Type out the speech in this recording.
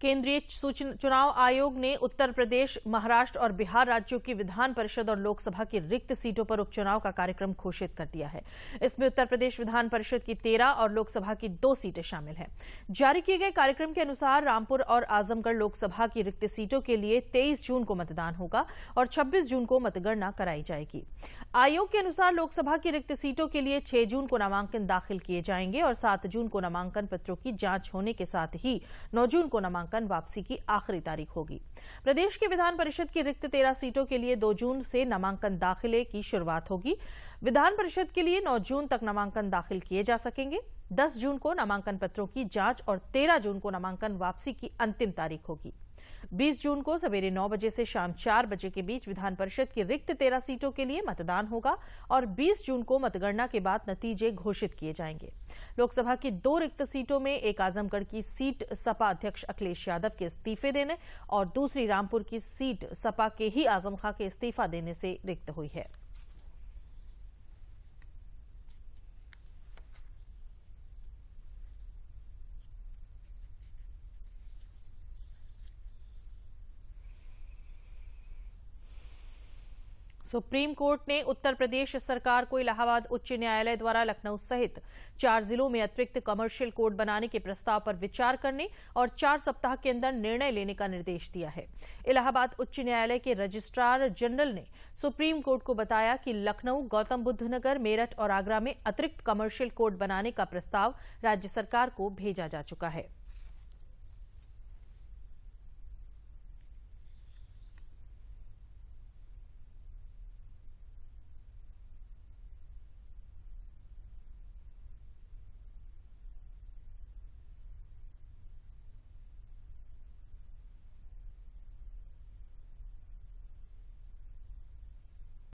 केंद्रीय चुनाव आयोग ने उत्तर प्रदेश महाराष्ट्र और बिहार राज्यों की विधान परिषद और लोकसभा की रिक्त सीटों पर उपचुनाव का कार्यक्रम घोषित कर दिया है इसमें उत्तर प्रदेश विधान परिषद की तेरह और लोकसभा की दो सीटें शामिल हैं जारी किए गए कार्यक्रम के अनुसार रामपुर और आजमगढ़ लोकसभा की रिक्त सीटों के लिए तेईस जून को मतदान होगा और छब्बीस जून को मतगणना कराई जाएगी आयोग के अनुसार लोकसभा की रिक्त सीटों के लिए छह जून को नामांकन दाखिल किए जाएंगे और सात जून को नामांकन पत्रों की जांच होने के साथ ही नौ जून को नामांकन नामांकन वापसी की आखिरी तारीख होगी प्रदेश के विधान परिषद की रिक्त तेरह सीटों के लिए दो जून से नामांकन दाखिले की शुरुआत होगी विधान परिषद के लिए नौ जून तक नामांकन दाखिल किए जा सकेंगे दस जून को नामांकन पत्रों की जांच और तेरह जून को नामांकन वापसी की अंतिम तारीख होगी 20 जून को सवेरे 9 बजे से शाम 4 बजे के बीच विधान परिषद की रिक्त 13 सीटों के लिए मतदान होगा और 20 जून को मतगणना के बाद नतीजे घोषित किए जाएंगे लोकसभा की दो रिक्त सीटों में एक आजमगढ़ की सीट सपा अध्यक्ष अखिलेश यादव के इस्तीफे देने और दूसरी रामपुर की सीट सपा के ही आजम खां के इस्तीफा देने से रिक्त हुई है सुप्रीम कोर्ट ने उत्तर प्रदेश सरकार को इलाहाबाद उच्च न्यायालय द्वारा लखनऊ सहित चार जिलों में अतिरिक्त कमर्शियल कोर्ट बनाने के प्रस्ताव पर विचार करने और चार सप्ताह के अंदर निर्णय लेने का निर्देश दिया है इलाहाबाद उच्च न्यायालय के रजिस्ट्रार जनरल ने सुप्रीम कोर्ट को बताया कि लखनऊ गौतम बुद्ध नगर मेरठ और आगरा में अतिरिक्त कमर्शियल कोर्ट बनाने का प्रस्ताव राज्य सरकार को भेजा जा चुका है